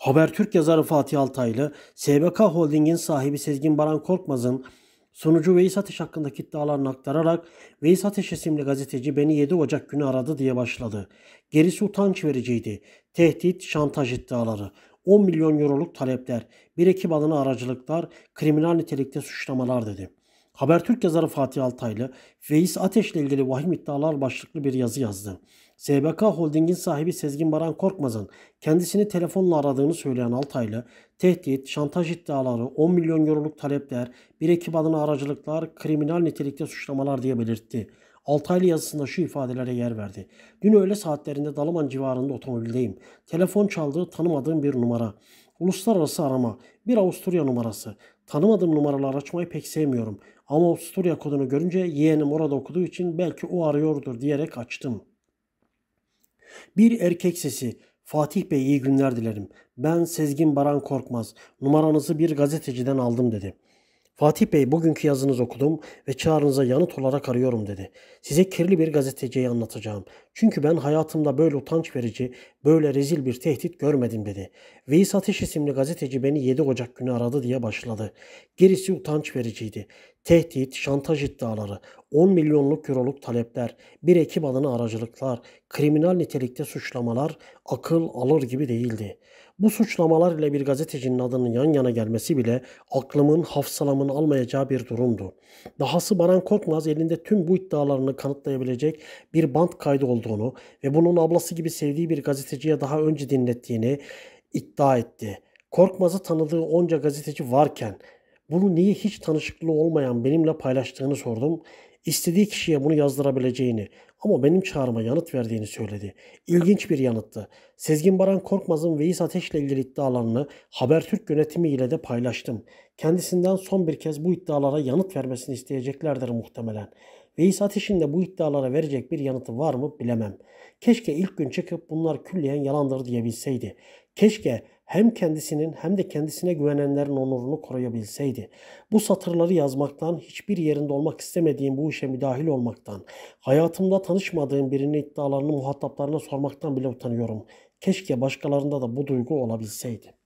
Habertürk yazarı Fatih Altaylı, SBK Holding'in sahibi Sezgin Baran Korkmaz'ın sunucu Veys Ateş hakkındaki iddialarını aktararak Veys Ateş isimli gazeteci beni 7 Ocak günü aradı diye başladı. Gerisi utanç vericiydi. Tehdit, şantaj iddiaları. 10 milyon euroluk talepler, bir ekip adına aracılıklar, kriminal nitelikte suçlamalar dedi. Habertürk yazarı Fatih Altaylı, Veys Ateş'le ilgili vahim iddialar başlıklı bir yazı yazdı. SBK Holding'in sahibi Sezgin Baran Korkmaz'ın kendisini telefonla aradığını söyleyen Altaylı, tehdit, şantaj iddiaları, 10 milyon euroluk talepler, bir ekip adına aracılıklar, kriminal nitelikte suçlamalar diye belirtti. Altaylı yazısında şu ifadelere yer verdi. Dün öğle saatlerinde Dalaman civarında otomobildeyim. Telefon çaldığı tanımadığım bir numara. Uluslararası arama. Bir Avusturya numarası. Tanımadığım numaraları açmayı pek sevmiyorum. Ama Avusturya kodunu görünce yeğenim orada okuduğu için belki o arıyordur diyerek açtım. Bir erkek sesi. Fatih Bey iyi günler dilerim. Ben Sezgin Baran Korkmaz. Numaranızı bir gazeteciden aldım dedi. Fatih Bey bugünkü yazınızı okudum ve çağrınıza yanıt olarak arıyorum dedi. Size kirli bir gazeteciyi anlatacağım. Çünkü ben hayatımda böyle utanç verici, böyle rezil bir tehdit görmedim dedi. Veys Ateş isimli gazeteci beni 7 Ocak günü aradı diye başladı. Gerisi utanç vericiydi. Tehdit, şantaj iddiaları, 10 milyonluk euroluk talepler, bir ekip adına aracılıklar, kriminal nitelikte suçlamalar akıl alır gibi değildi. Bu suçlamalar ile bir gazetecinin adının yan yana gelmesi bile aklımın hafsalamın almayacağı bir durumdu. Dahası Baran Korkmaz elinde tüm bu iddialarını kanıtlayabilecek bir band kaydı olduğunu ve bunun ablası gibi sevdiği bir gazeteciye daha önce dinlettiğini iddia etti. Korkmaz'ı tanıdığı onca gazeteci varken bunu niye hiç tanışıklığı olmayan benimle paylaştığını sordum istediği kişiye bunu yazdırabileceğini ama benim çağrıma yanıt verdiğini söyledi. İlginç bir yanıttı. Sezgin Baran Korkmaz'ın Veys Ateş'le ilgili iddialarını Habertürk yönetimi ile de paylaştım. Kendisinden son bir kez bu iddialara yanıt vermesini isteyeceklerdir muhtemelen. Veys Ateş'in de bu iddialara verecek bir yanıtı var mı bilemem. Keşke ilk gün çıkıp bunlar külliyen yalandır diyebilseydi. Keşke hem kendisinin hem de kendisine güvenenlerin onurunu koruyabilseydi. Bu satırları yazmaktan, hiçbir yerinde olmak istemediğim bu işe müdahil olmaktan, hayatımda tanışmadığım birinin iddialarını muhataplarına sormaktan bile utanıyorum. Keşke başkalarında da bu duygu olabilseydi.